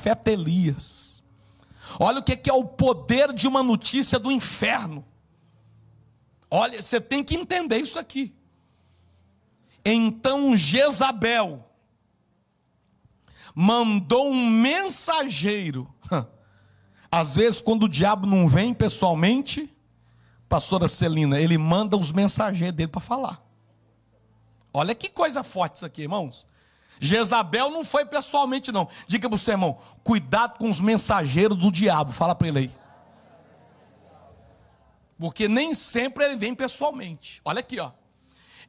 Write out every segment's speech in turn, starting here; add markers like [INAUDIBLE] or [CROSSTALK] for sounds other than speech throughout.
profeta Elias. Olha o que é o poder de uma notícia do inferno. Olha, você tem que entender isso aqui. Então Jezabel mandou um mensageiro. [LAUGHS] Às vezes, quando o diabo não vem pessoalmente, pastora Celina, ele manda os mensageiros dele para falar. Olha que coisa forte isso aqui, irmãos. Jezabel não foi pessoalmente, não. Diga para o seu irmão: cuidado com os mensageiros do diabo. Fala para ele aí. Porque nem sempre ele vem pessoalmente. Olha aqui, ó.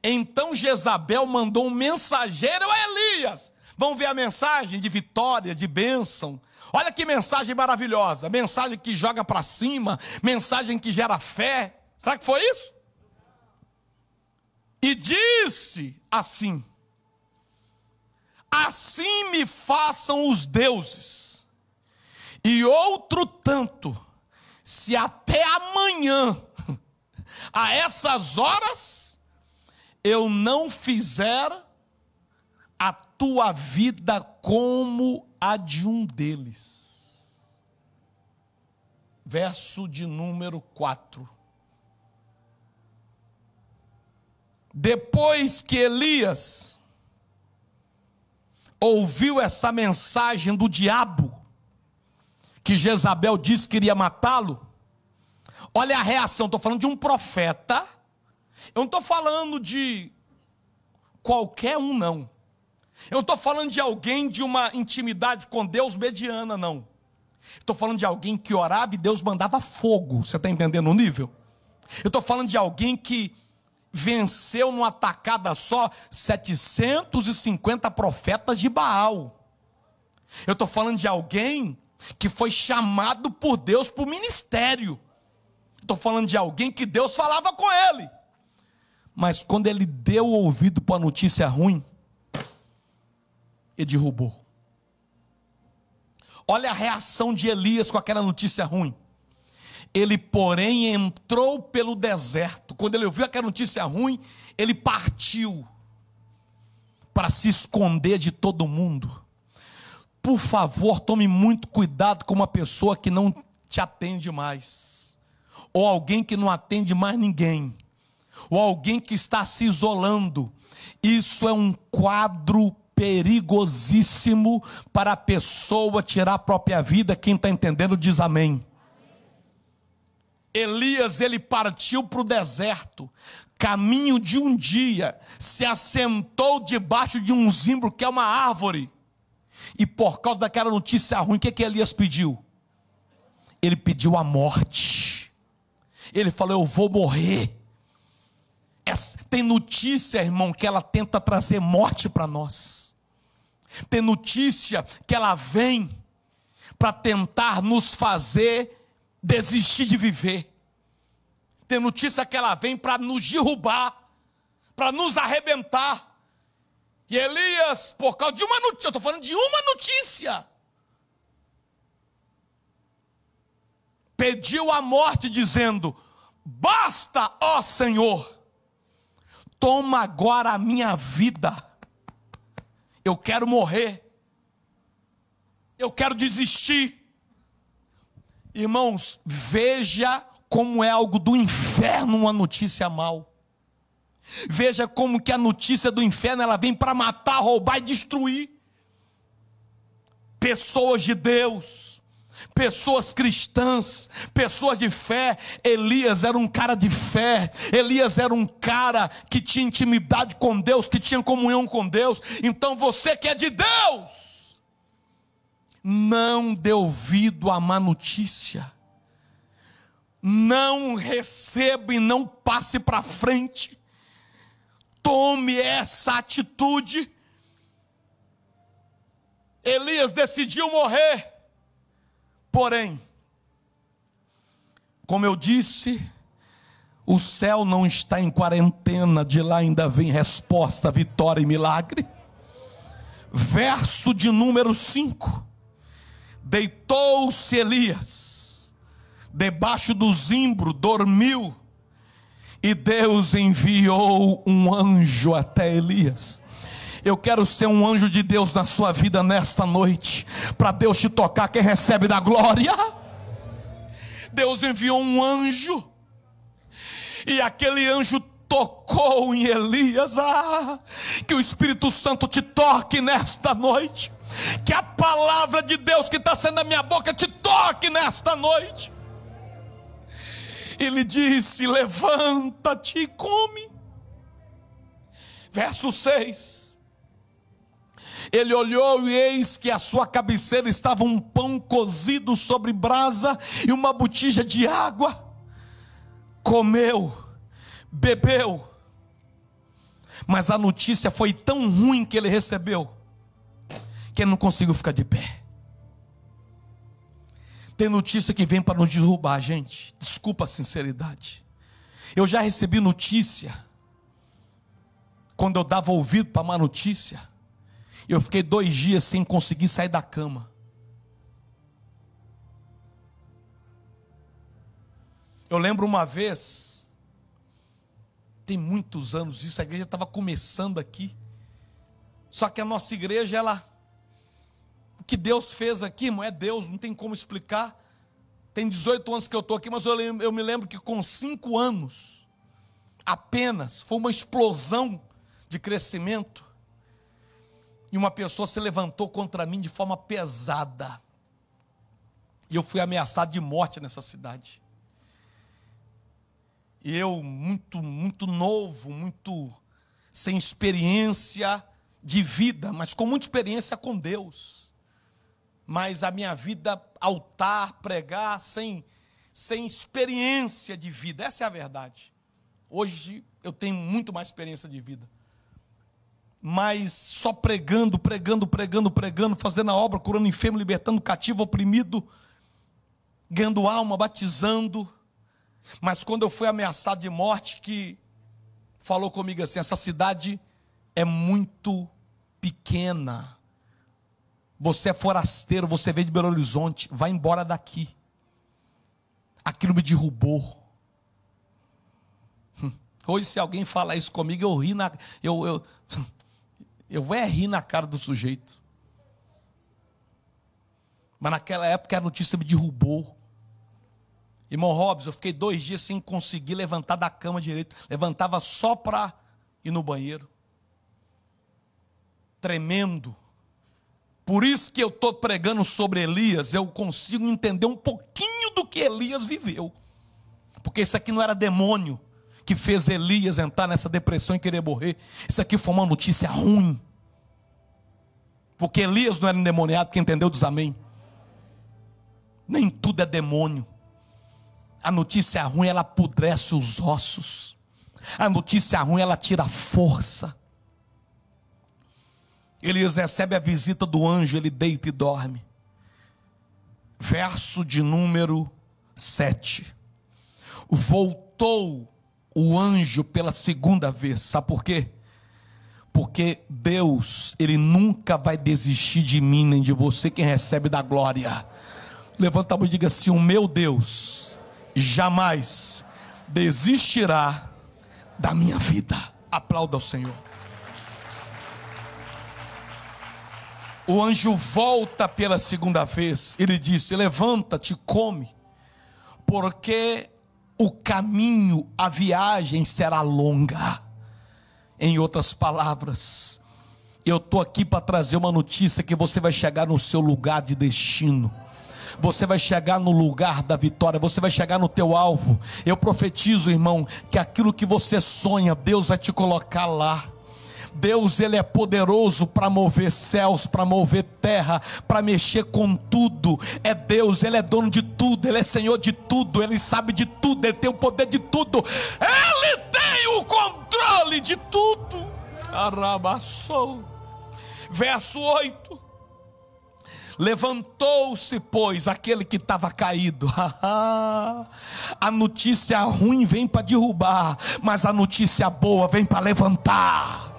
Então Jezabel mandou um mensageiro a Elias. Vamos ver a mensagem de vitória, de bênção. Olha que mensagem maravilhosa. Mensagem que joga para cima. Mensagem que gera fé. Será que foi isso? E disse assim assim me façam os deuses, e outro tanto, se até amanhã, [LAUGHS] a essas horas, eu não fizer a tua vida como a de um deles. Verso de número 4. Depois que Elias ouviu essa mensagem do diabo, que Jezabel disse que iria matá-lo, olha a reação, estou falando de um profeta, eu não estou falando de qualquer um, não. Eu não estou falando de alguém de uma intimidade com Deus mediana, não. Estou falando de alguém que orava e Deus mandava fogo. Você está entendendo o nível? Eu estou falando de alguém que venceu numa atacada só 750 profetas de Baal. Eu estou falando de alguém que foi chamado por Deus para o ministério. Estou falando de alguém que Deus falava com ele. Mas quando ele deu o ouvido para a notícia ruim, ele derrubou. Olha a reação de Elias com aquela notícia ruim. Ele, porém, entrou pelo deserto quando ele ouviu aquela notícia ruim, ele partiu para se esconder de todo mundo. Por favor, tome muito cuidado com uma pessoa que não te atende mais, ou alguém que não atende mais ninguém, ou alguém que está se isolando. Isso é um quadro perigosíssimo para a pessoa tirar a própria vida. Quem está entendendo diz amém. Elias ele partiu para o deserto, caminho de um dia, se assentou debaixo de um zimbro que é uma árvore. E por causa daquela notícia ruim, o que, que Elias pediu? Ele pediu a morte. Ele falou: Eu vou morrer. Essa, tem notícia, irmão, que ela tenta trazer morte para nós. Tem notícia que ela vem para tentar nos fazer desistir de viver. Tem notícia que ela vem para nos derrubar, para nos arrebentar. E Elias, por causa de uma notícia, eu estou falando de uma notícia, pediu a morte, dizendo: Basta, ó Senhor, toma agora a minha vida. Eu quero morrer, eu quero desistir. Irmãos, veja como é algo do inferno uma notícia mal. Veja como que a notícia do inferno ela vem para matar, roubar e destruir pessoas de Deus, pessoas cristãs, pessoas de fé. Elias era um cara de fé. Elias era um cara que tinha intimidade com Deus, que tinha comunhão com Deus. Então você que é de Deus, não dê ouvido à má notícia. Não receba e não passe para frente. Tome essa atitude. Elias decidiu morrer. Porém, como eu disse, o céu não está em quarentena, de lá ainda vem resposta, vitória e milagre. Verso de número 5. Deitou-se Elias, debaixo do zimbro, dormiu, e Deus enviou um anjo até Elias. Eu quero ser um anjo de Deus na sua vida nesta noite, para Deus te tocar. Quem recebe da glória? Deus enviou um anjo, e aquele anjo tocou em Elias. Ah, que o Espírito Santo te toque nesta noite. Que a palavra de Deus que está sendo na minha boca te toque nesta noite. Ele disse: Levanta-te e come. Verso 6. Ele olhou e eis que à sua cabeceira estava um pão cozido sobre brasa e uma botija de água. Comeu bebeu, mas a notícia foi tão ruim que ele recebeu, que ele não conseguiu ficar de pé. Tem notícia que vem para nos derrubar, gente. Desculpa a sinceridade. Eu já recebi notícia, quando eu dava ouvido para má notícia, eu fiquei dois dias sem conseguir sair da cama. Eu lembro uma vez, tem muitos anos isso, a igreja estava começando aqui. Só que a nossa igreja, ela. O que Deus fez aqui, irmão, é Deus, não tem como explicar. Tem 18 anos que eu estou aqui, mas eu, lembro, eu me lembro que com 5 anos, apenas, foi uma explosão de crescimento. E uma pessoa se levantou contra mim de forma pesada. E eu fui ameaçado de morte nessa cidade eu, muito, muito novo, muito sem experiência de vida, mas com muita experiência com Deus. Mas a minha vida, altar, pregar, sem, sem experiência de vida, essa é a verdade. Hoje eu tenho muito mais experiência de vida. Mas só pregando, pregando, pregando, pregando, fazendo a obra, curando enfermo, libertando cativo, oprimido, ganhando alma, batizando mas quando eu fui ameaçado de morte, que falou comigo assim: essa cidade é muito pequena. Você é forasteiro, você veio de Belo Horizonte, vai embora daqui. Aquilo me derrubou. Hum. Hoje, se alguém falar isso comigo, eu ri na. Eu, eu, [LAUGHS] eu vou é rir na cara do sujeito. Mas naquela época a notícia me derrubou. Irmão Hobbs, eu fiquei dois dias sem conseguir levantar da cama direito. Levantava só para ir no banheiro. Tremendo. Por isso que eu estou pregando sobre Elias, eu consigo entender um pouquinho do que Elias viveu. Porque isso aqui não era demônio que fez Elias entrar nessa depressão e querer morrer. Isso aqui foi uma notícia ruim. Porque Elias não era endemoniado, quem entendeu diz amém. Nem tudo é demônio. A notícia ruim ela apodrece os ossos. A notícia ruim ela tira força. Elias recebe a visita do anjo, ele deita e dorme. Verso de número 7. Voltou o anjo pela segunda vez. Sabe por quê? Porque Deus, ele nunca vai desistir de mim nem de você quem recebe da glória. Levanta a mão e diga assim: "O meu Deus, jamais desistirá da minha vida. Aplauda o Senhor. O anjo volta pela segunda vez. Ele disse: Levanta-te, come, porque o caminho, a viagem será longa. Em outras palavras, eu estou aqui para trazer uma notícia que você vai chegar no seu lugar de destino você vai chegar no lugar da vitória, você vai chegar no teu alvo. Eu profetizo, irmão, que aquilo que você sonha, Deus vai te colocar lá. Deus ele é poderoso para mover céus, para mover terra, para mexer com tudo. É Deus, ele é dono de tudo, ele é senhor de tudo, ele sabe de tudo, ele tem o poder de tudo. Ele tem o controle de tudo. Arrabaçou. Verso 8. Levantou-se, pois, aquele que estava caído. [LAUGHS] a notícia ruim vem para derrubar, mas a notícia boa vem para levantar.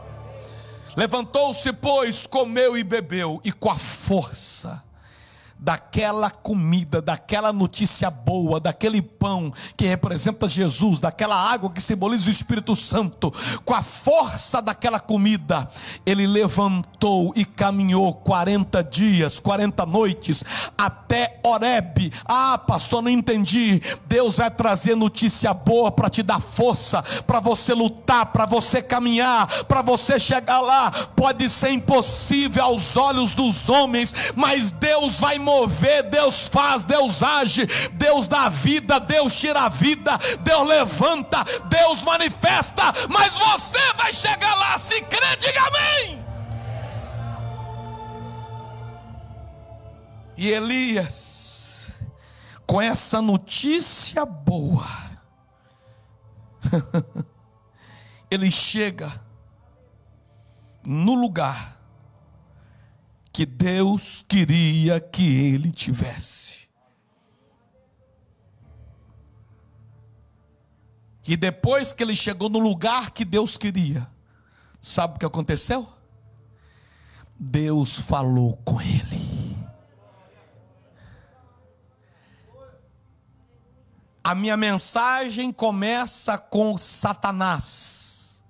Levantou-se, pois, comeu e bebeu, e com a força daquela comida, daquela notícia boa, daquele pão que representa Jesus, daquela água que simboliza o Espírito Santo, com a força daquela comida, ele levantou e caminhou 40 dias, 40 noites até Oreb. Ah, pastor, não entendi. Deus vai trazer notícia boa para te dar força, para você lutar, para você caminhar, para você chegar lá. Pode ser impossível aos olhos dos homens, mas Deus vai mostrar mover, Deus faz, Deus age, Deus dá vida, Deus tira a vida, Deus levanta, Deus manifesta, mas você vai chegar lá, se crer, diga amém. E Elias, com essa notícia boa, [LAUGHS] ele chega no lugar que Deus queria que ele tivesse. E depois que ele chegou no lugar que Deus queria, sabe o que aconteceu? Deus falou com ele. A minha mensagem começa com Satanás,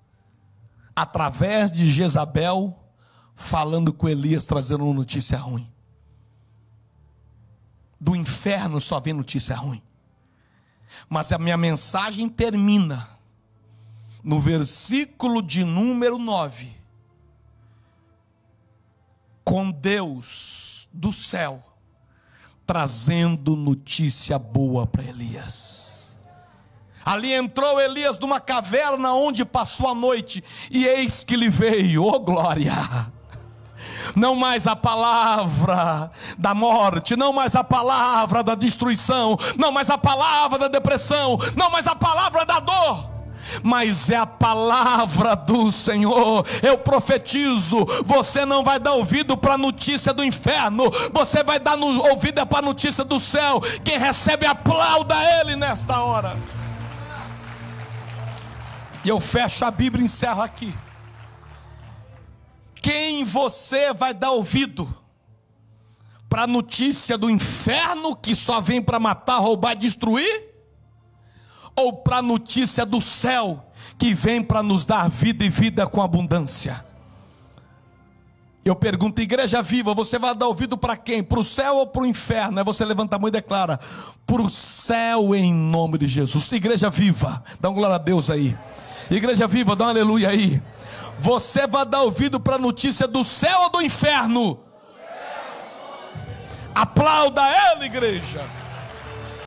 através de Jezabel falando com Elias, trazendo uma notícia ruim. Do inferno só vem notícia ruim. Mas a minha mensagem termina no versículo de número 9. Com Deus do céu trazendo notícia boa para Elias. Ali entrou Elias numa caverna onde passou a noite, e eis que lhe veio, oh glória! não mais a palavra da morte, não mais a palavra da destruição, não mais a palavra da depressão, não mais a palavra da dor mas é a palavra do Senhor. Eu profetizo: você não vai dar ouvido para a notícia do inferno, você vai dar no, ouvido é para a notícia do céu. Quem recebe, aplauda Ele nesta hora. E eu fecho a Bíblia e encerro aqui quem você vai dar ouvido? Para a notícia do inferno que só vem para matar, roubar, destruir? Ou para a notícia do céu que vem para nos dar vida e vida com abundância? Eu pergunto, igreja viva, você vai dar ouvido para quem? Para o céu ou para o inferno? Aí você levanta a mão e declara: para o céu em nome de Jesus. Igreja viva, dá um glória a Deus aí. Igreja viva, dá um aleluia aí. Você vai dar ouvido para a notícia do céu ou do inferno? Aplauda ela, igreja.